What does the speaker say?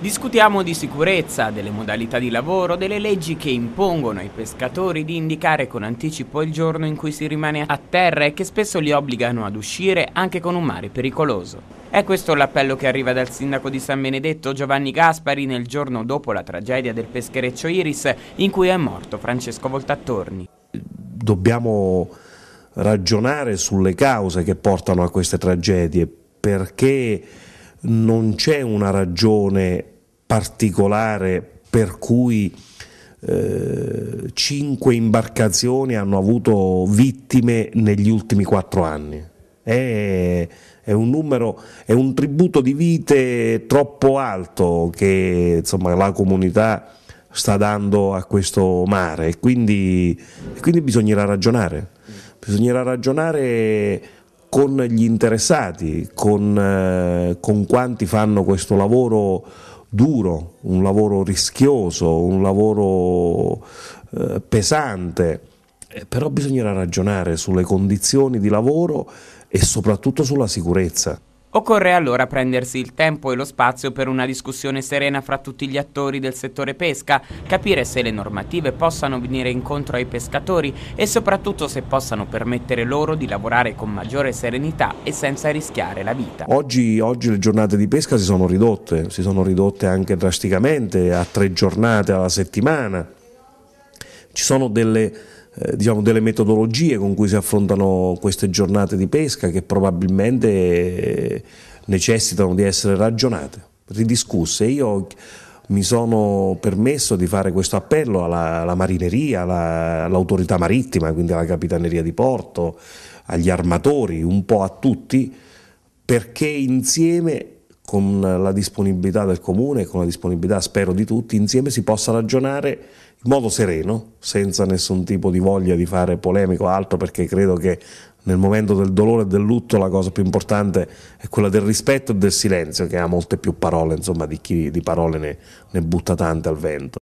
Discutiamo di sicurezza, delle modalità di lavoro, delle leggi che impongono ai pescatori di indicare con anticipo il giorno in cui si rimane a terra e che spesso li obbligano ad uscire anche con un mare pericoloso. È questo l'appello che arriva dal sindaco di San Benedetto Giovanni Gaspari nel giorno dopo la tragedia del peschereccio Iris in cui è morto Francesco Voltattorni. Dobbiamo ragionare sulle cause che portano a queste tragedie perché non c'è una ragione particolare per cui eh, cinque imbarcazioni hanno avuto vittime negli ultimi quattro anni. È, è, un numero, è un tributo di vite troppo alto che insomma, la comunità sta dando a questo mare e quindi, quindi bisognerà ragionare. Bisognerà ragionare con gli interessati, con, eh, con quanti fanno questo lavoro duro, un lavoro rischioso, un lavoro eh, pesante, eh, però bisognerà ragionare sulle condizioni di lavoro e soprattutto sulla sicurezza. Occorre allora prendersi il tempo e lo spazio per una discussione serena fra tutti gli attori del settore pesca, capire se le normative possano venire incontro ai pescatori e soprattutto se possano permettere loro di lavorare con maggiore serenità e senza rischiare la vita. Oggi, oggi le giornate di pesca si sono ridotte, si sono ridotte anche drasticamente a tre giornate alla settimana. Ci sono delle eh, diciamo, delle metodologie con cui si affrontano queste giornate di pesca che probabilmente eh, necessitano di essere ragionate, ridiscusse. Io mi sono permesso di fare questo appello alla, alla marineria, alla, all'autorità marittima, quindi alla capitaneria di porto, agli armatori, un po' a tutti, perché insieme con la disponibilità del comune, con la disponibilità spero di tutti, insieme si possa ragionare in modo sereno, senza nessun tipo di voglia di fare polemico o altro, perché credo che nel momento del dolore e del lutto la cosa più importante è quella del rispetto e del silenzio, che ha molte più parole, insomma, di chi di parole ne, ne butta tante al vento.